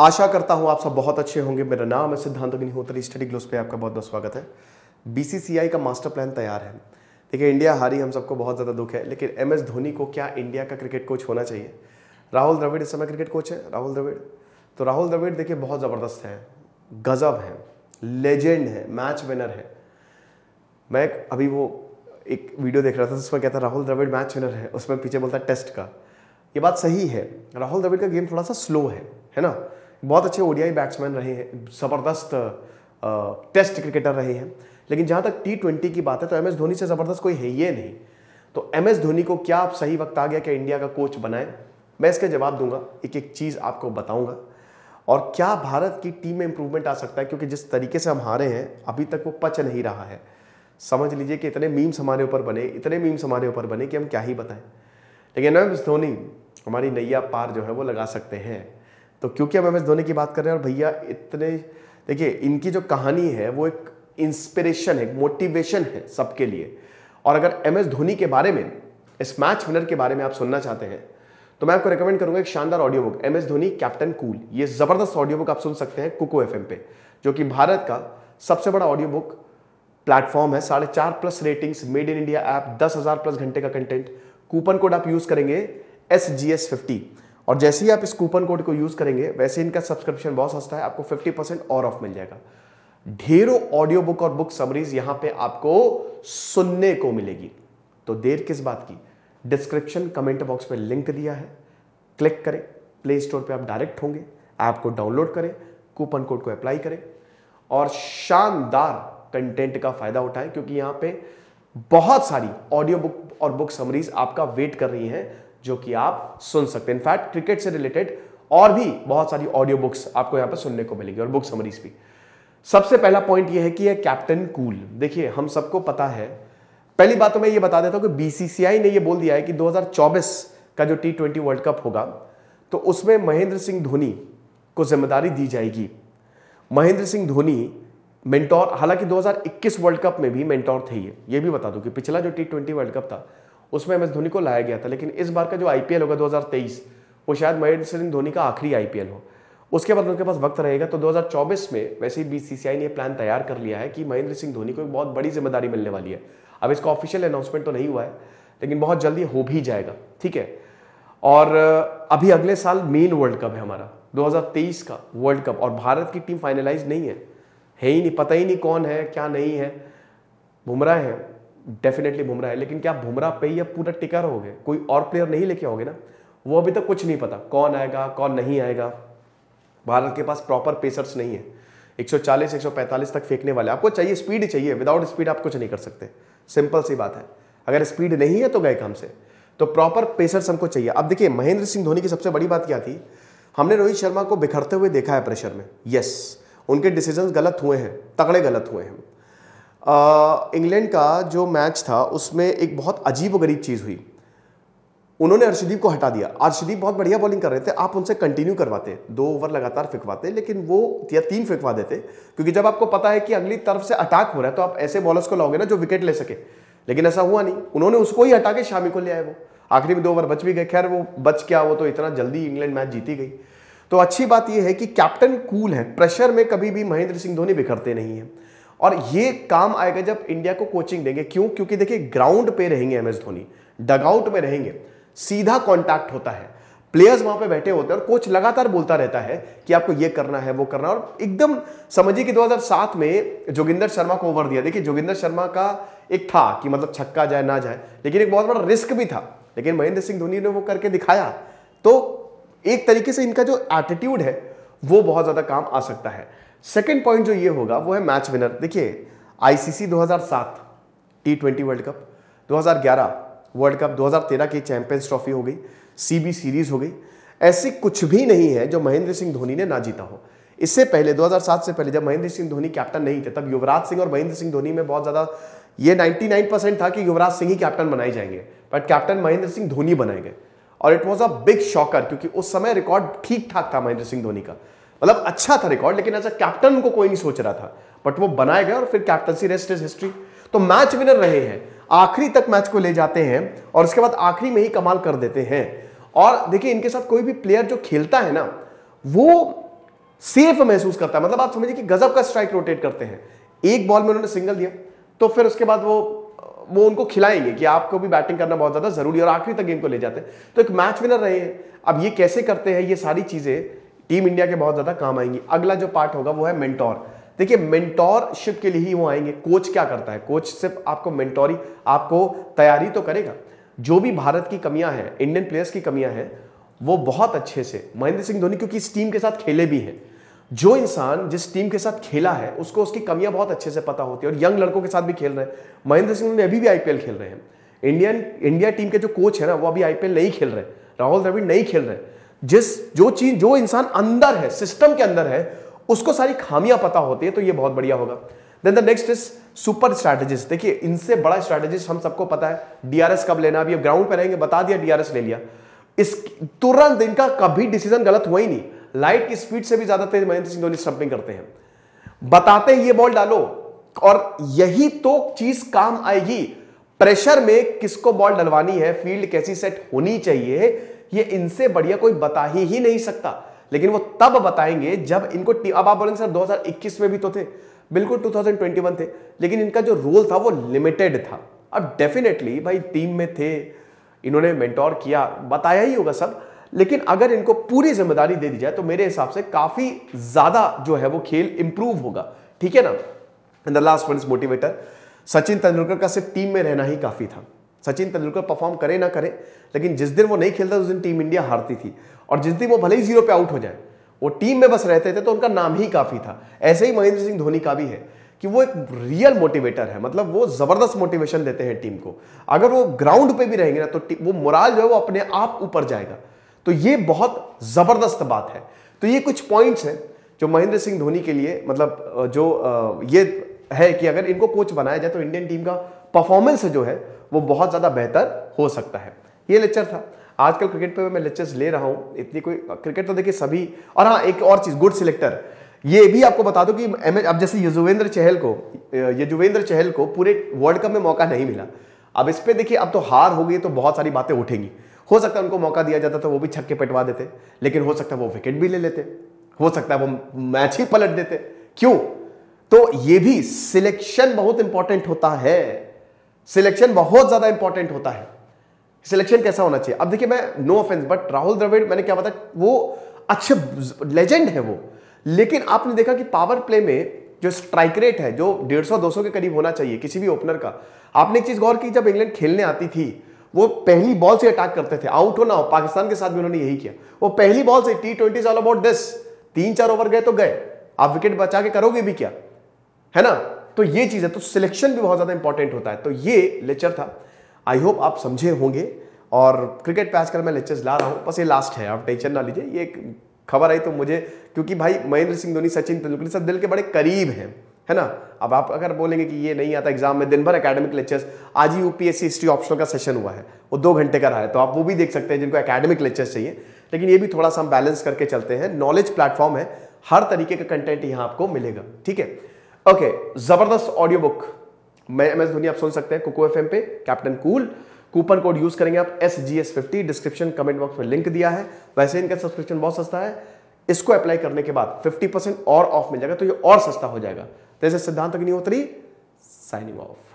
आशा करता हूँ आप सब बहुत अच्छे होंगे मेरा नाम है सिद्धांत अग्निहोत्री स्टडी ग्लोस पे आपका बहुत बहुत स्वागत है बीसीसीआई का मास्टर प्लान तैयार है देखिए इंडिया हारी हम सबको बहुत ज़्यादा दुख है लेकिन एम एस धोनी को क्या इंडिया का क्रिकेट कोच होना चाहिए राहुल द्रविड़ इस समय क्रिकेट कोच है राहुल द्रविड़ तो राहुल द्रविड़ देखिए बहुत ज़बरदस्त है गज़ब है लेजेंड है मैच विनर है मैं अभी वो एक वीडियो देख रहा था उसमें कहता राहुल द्रविड़ मैच विनर है उसमें पीछे बोलता टेस्ट का ये बात सही है राहुल द्रविड़ का गेम थोड़ा सा स्लो है है ना बहुत अच्छे ओडीआई बैट्समैन रहे हैं ज़बरदस्त टेस्ट क्रिकेटर रहे हैं लेकिन जहाँ तक टी ट्वेंटी की बात है तो एम एस धोनी से ज़बरदस्त कोई है ये नहीं तो एम एस धोनी को क्या आप सही वक्त आ गया कि इंडिया का कोच बनाए मैं इसका जवाब दूंगा एक एक चीज़ आपको बताऊंगा और क्या भारत की टीम में इंप्रूवमेंट आ सकता है क्योंकि जिस तरीके से हम हारे हैं अभी तक वो पच नहीं रहा है समझ लीजिए कि इतने मीम्स हमारे ऊपर बने इतने मीम्स हमारे ऊपर बने कि हम क्या ही बताएं लेकिन एम एस धोनी हमारी नैया पार जो है वो लगा सकते हैं तो क्योंकि अब एम एस धोनी की बात कर रहे हैं और भैया इतने देखिए इनकी जो कहानी है वो एक इंस्पिरेशन है मोटिवेशन है सबके लिए और अगर एम एस धोनी के बारे में इस मैच विनर के बारे में आप सुनना चाहते हैं तो मैं आपको रिकमेंड करूंगा एक शानदार audio book M S Dhoni captain cool ये ज़बरदस्त ऑडियो बुक आप सुन सकते हैं कुको एफ पे जो कि भारत का सबसे बड़ा ऑडियो बुक प्लेटफॉर्म है साढ़े चार plus ratings made in India app दस हज़ार प्लस घंटे का कंटेंट कूपन कोड आप यूज़ करेंगे एस जी एस फिफ्टी और जैसे ही आप इस कूपन कोड को यूज़ करेंगे वैसे इनका सब्सक्रिप्शन बहुत सस्ता है आपको 50 परसेंट और ऑफ मिल जाएगा ढेरों ऑडियो बुक और बुक समरीज यहां पे आपको सुनने को मिलेगी तो देर किस बात की डिस्क्रिप्शन कमेंट बॉक्स में लिंक दिया है क्लिक करें प्ले स्टोर पर आप डायरेक्ट होंगे ऐप को डाउनलोड करें कूपन कोड को अप्लाई करें और शानदार कंटेंट का फायदा उठाएं क्योंकि यहां पे बहुत सारी ऑडियो बुक और बुक समरीज आपका वेट कर रही हैं जो कि आप सुन सकते हैं इनफैक्ट क्रिकेट से रिलेटेड और भी बहुत सारी ऑडियो बुक्स आपको यहां पर सुनने को मिलेगी और बुक समरीज भी सबसे पहला पॉइंट यह है कि कैप्टन कूल देखिए हम सबको पता है पहली बात तो मैं ये बता देता हूं कि बीसीसीआई ने यह बोल दिया है कि 2024 का जो टी ट्वेंटी वर्ल्ड कप होगा तो उसमें महेंद्र सिंह धोनी को जिम्मेदारी दी जाएगी महेंद्र सिंह धोनी मेंटोर हालांकि 2021 वर्ल्ड कप में भी मेंटोर थे ये ये भी बता दूं कि पिछला जो टी ट्वेंटी वर्ल्ड कप था उसमें एम एस धोनी को लाया गया था लेकिन इस बार का जो आई होगा दो वो शायद महेंद्र सिंह धोनी का आखिरी आई हो उसके बाद उनके पास वक्त रहेगा तो 2024 में वैसे ही बीसीसीआई ने प्लान तैयार कर लिया है कि महेंद्र सिंह धोनी को एक बहुत बड़ी जिम्मेदारी मिलने वाली है अब इसका ऑफिशियल अनाउंसमेंट तो नहीं हुआ है लेकिन बहुत जल्दी हो भी जाएगा ठीक है और अभी अगले साल मेन वर्ल्ड कप है हमारा 2023 का वर्ल्ड कप और भारत की टीम फाइनलाइज नहीं है है ही नहीं पता ही नहीं कौन है क्या नहीं है बुमराह है डेफिनेटली बुमराह है लेकिन क्या बुमराह पे ही अब पूरा टिका रहोगे कोई और प्लेयर नहीं लेके आओगे ना वो अभी तक कुछ नहीं पता कौन आएगा कौन नहीं आएगा भारत के पास प्रॉपर पेसर्स नहीं है 140 145 तक फेंकने वाले आपको चाहिए स्पीड चाहिए विदाउट स्पीड आप कुछ नहीं कर सकते सिंपल सी बात है अगर स्पीड नहीं है तो गए काम से तो प्रॉपर पेसर्स हमको चाहिए अब देखिए महेंद्र सिंह धोनी की सबसे बड़ी बात क्या थी हमने रोहित शर्मा को बिखरते हुए देखा है प्रेशर में यस उनके डिसीजन गलत हुए हैं तगड़े गलत हुए हैं इंग्लैंड का जो मैच था उसमें एक बहुत अजीब व गरीब चीज़ हुई उन्होंने अर्शदीप को हटा दिया अर्शदीप बहुत बढ़िया बॉलिंग कर रहे थे आप उनसे कंटिन्यू करवाते दो ओवर लगातार फेंकवाते लेकिन वो या तीन फेंकवा देते क्योंकि जब आपको पता है कि अगली तरफ से अटैक हो रहा है तो आप ऐसे बॉलर्स को लाओगे ना जो विकेट ले सके लेकिन ऐसा हुआ नहीं उन्होंने उसको ही हटा के शामी को ले आए वो आखिरी में दो ओवर बच भी गए खैर वो बच क्या वो तो इतना जल्दी इंग्लैंड मैच जीती गई तो अच्छी बात यह है कि कैप्टन कूल है प्रेशर में कभी भी महेंद्र सिंह धोनी बिखरते नहीं है और ये काम आएगा जब इंडिया को कोचिंग देंगे क्यों क्योंकि देखिए ग्राउंड पे रहेंगे एम एस धोनी डगआउट में रहेंगे सीधा कॉन्टैक्ट होता है प्लेयर्स वहां पे बैठे होते हैं और कोच लगातार बोलता रहता है कि आपको ये करना है वो करना और एकदम समझिए कि 2007 में जोगिंदर शर्मा को ओवर दिया देखिए जोगिंदर शर्मा का एक था कि मतलब छक्का जाए ना जाए लेकिन एक बहुत बड़ा रिस्क भी था लेकिन महेंद्र सिंह धोनी ने वो करके दिखाया तो एक तरीके से इनका जो एटीट्यूड है वो बहुत ज्यादा काम आ सकता है सेकेंड पॉइंट जो ये होगा वो है मैच विनर देखिए ICC 2007 T twenty world cup 2011 world cup 2013 की चैंपियंस ट्रॉफी हो गई सीबी सीरीज हो गई ऐसी कुछ भी नहीं है जो महेंद्र सिंह धोनी ने ना जीता हो इससे पहले 2007 से पहले जब महेंद्र सिंह धोनी कैप्टन नहीं थे तब युवराज सिंह और महेंद्र सिंह धोनी में बहुत ज़्यादा ये 99 परसेंट था कि युवराज सिंह ही कैप्टन बनाए जाएंगे बट कैप्टन महेंद्र सिंह धोनी बनाए गए और it was a big shocker क्योंकि उस समय रिकॉर्ड ठीक ठाक था महेंद्र सिंह धोनी का मतलब अच्छा था रिकॉर्ड लेकिन एज अ कैप्टन उनको कोई नहीं सोच रहा था बट वो बनाए गए और फिर कैप्टनसी रेस्ट इज हिस्ट्री तो मैच विनर रहे हैं आखिरी तक मैच को ले जाते हैं और उसके बाद आखिरी में ही कमाल कर देते हैं और देखिए इनके साथ कोई भी प्लेयर जो खेलता है ना वो सेफ महसूस करता है मतलब आप समझिए कि गजब का स्ट्राइक रोटेट करते हैं एक बॉल में उन्होंने सिंगल दिया तो फिर उसके बाद वो वो उनको खिलाएंगे कि आपको भी बैटिंग करना बहुत ज़्यादा ज़रूरी है और आखिरी तक गेम को ले जाते हैं तो एक मैच विनर रहे हैं अब ये कैसे करते हैं ये सारी चीज़ें टीम इंडिया के बहुत ज़्यादा काम आएंगी अगला जो पार्ट होगा वो है मेंटोर देखिए मेंटोरशिप के लिए ही वो आएंगे कोच क्या करता है कोच सिर्फ आपको मेंटोरी आपको तैयारी तो करेगा जो भी भारत की कमियां हैं इंडियन प्लेयर्स की कमियां हैं वो बहुत अच्छे से महेंद्र सिंह धोनी क्योंकि इस टीम के साथ खेले भी हैं जो इंसान जिस टीम के साथ खेला है उसको उसकी कमियां बहुत अच्छे से पता होती है और यंग लड़कों के साथ भी खेल रहे हैं महेंद्र सिंह धोनी अभी भी आईपीएल खेल रहे हैं इंडियन इंडिया टीम के जो कोच है ना वो अभी आईपीएल नहीं खेल रहे राहुल द्रविड़ नहीं खेल रहे जिस जो चीज जो इंसान अंदर है सिस्टम के अंदर है उसको सारी खामियां पता होती है तो ये बहुत बढ़िया होगा then the next is super strategist देखिए इनसे बड़ा स्ट्रैटेजिस्ट हम सबको पता है डीआरएस कब लेना अभी ग्राउंड पे रहेंगे बता दिया डीआरएस ले लिया इस तुरंत इनका कभी डिसीजन गलत हुआ ही नहीं लाइट की स्पीड से भी ज्यादा तेज महेंद्र सिंह धोनी स्टंपिंग करते हैं बताते हैं ये बॉल डालो और यही तो चीज काम आएगी प्रेशर में किसको बॉल डलवानी है फील्ड कैसी सेट होनी चाहिए ये इनसे बढ़िया कोई बता ही, ही नहीं सकता लेकिन वो तब बताएंगे जब इनको अब आप बोलेंगे सर 2021 में भी तो थे बिल्कुल 2021 थे लेकिन इनका जो रोल था वो लिमिटेड था अब डेफिनेटली भाई टीम में थे इन्होंने मेंटोर किया बताया ही होगा सब लेकिन अगर इनको पूरी जिम्मेदारी दे दी जाए तो मेरे हिसाब से काफी ज्यादा जो है वो खेल इंप्रूव होगा ठीक है ना the last one is motivator Sachin Tendulkar का सिर्फ टीम में रहना ही काफी था सचिन तेंदुलकर परफॉर्म करे ना करे लेकिन जिस दिन वो नहीं खेलता उस दिन टीम इंडिया हारती थी और जिस दिन वो भले ही जीरो पे आउट हो जाए वो टीम में बस रहते थे तो उनका नाम ही काफ़ी था ऐसे ही महेंद्र सिंह धोनी का भी है कि वो एक रियल मोटिवेटर है मतलब वो ज़बरदस्त मोटिवेशन देते हैं टीम को अगर वो ग्राउंड पे भी रहेंगे ना तो वो मोराल जो है वो अपने आप ऊपर जाएगा तो ये बहुत ज़बरदस्त बात है तो ये कुछ पॉइंट्स हैं जो महेंद्र सिंह धोनी के लिए मतलब जो ये है कि अगर इनको कोच बनाया जाए तो इंडियन टीम का परफॉर्मेंस जो है वो बहुत ज़्यादा बेहतर हो सकता है ये लेक्चर था आजकल क्रिकेट पे मैं लेक्चर्स ले रहा हूँ इतनी कोई क्रिकेट तो देखिए सभी और हाँ एक और चीज़ गुड सिलेक्टर ये भी आपको बता दो कि एम अब जैसे यजुवेंद्र चहल को यजुवेंद्र चहल को पूरे वर्ल्ड कप में मौका नहीं मिला अब इस पर देखिए अब तो हार हो गई तो बहुत सारी बातें उठेंगी हो सकता है उनको मौका दिया जाता तो वो भी छक्के पटवा देते लेकिन हो सकता है वो विकेट भी ले लेते हो सकता है वो मैच ही पलट देते क्यों तो ये भी सिलेक्शन बहुत इंपॉर्टेंट होता है सिलेक्शन बहुत ज्यादा इंपॉर्टेंट होता है सिलेक्शन कैसा होना चाहिए अब देखिए मैं no offence but Rahul Dravid मैंने क्या बताया वो अच्छे लेजेंड है वो लेकिन आपने देखा कि पावर प्ले में जो स्ट्राइक रेट है जो डेढ़ सौ दो सौ के करीब होना चाहिए किसी भी ओपनर का आपने एक चीज गौर की जब इंग्लैंड खेलने आती थी वो पहली बॉल से अटैक करते थे आउट हो ना हो पाकिस्तान के साथ भी उन्होंने यही किया वो पहली बॉल से T twenty all about this तीन चार ओवर गए तो गए आप विकेट बचा के करोगे भी क्या है ना तो ये चीज़ है तो सिलेक्शन भी बहुत ज़्यादा इंपॉर्टेंट होता है तो ये लेक्चर था आई होप आप समझे होंगे और क्रिकेट पे आजकल मैं लेक्चर्स ला रहा हूँ बस ये लास्ट है आप टेंशन ना लीजिए ये एक खबर आई तो मुझे क्योंकि भाई महेंद्र सिंह धोनी सचिन तेंदुलकर सब दिल के बड़े करीब हैं है ना अब आप अगर बोलेंगे कि ये नहीं आता एग्जाम में दिन भर अकेडमिक लेक्चर्स आज ही यूपीएससी हिस्ट्री ऑप्शनल का सेशन हुआ है वो दो घंटे का रहा है तो आप वो भी देख सकते हैं जिनको एकेडमिक लेक्चर्स चाहिए लेकिन ये भी थोड़ा सा हम बैलेंस करके चलते हैं नॉलेज प्लेटफॉर्म है हर तरीके का कंटेंट यहाँ आपको मिलेगा ठीक है ओके जबरदस्त ऑडियो बुक मैं एम एस धोनी आप सुन सकते हैं कुको एफ पे captain cool coupon code use करेंगे आप S G S fifty description comment box में लिंक दिया है वैसे इनका सब्सक्रिप्शन बहुत सस्ता है इसको अप्लाई करने के बाद 50% और ऑफ मिल जाएगा तो ये और सस्ता हो जाएगा जैसे तो सिद्धांत अग्निहोत्री साइनिंग ऑफ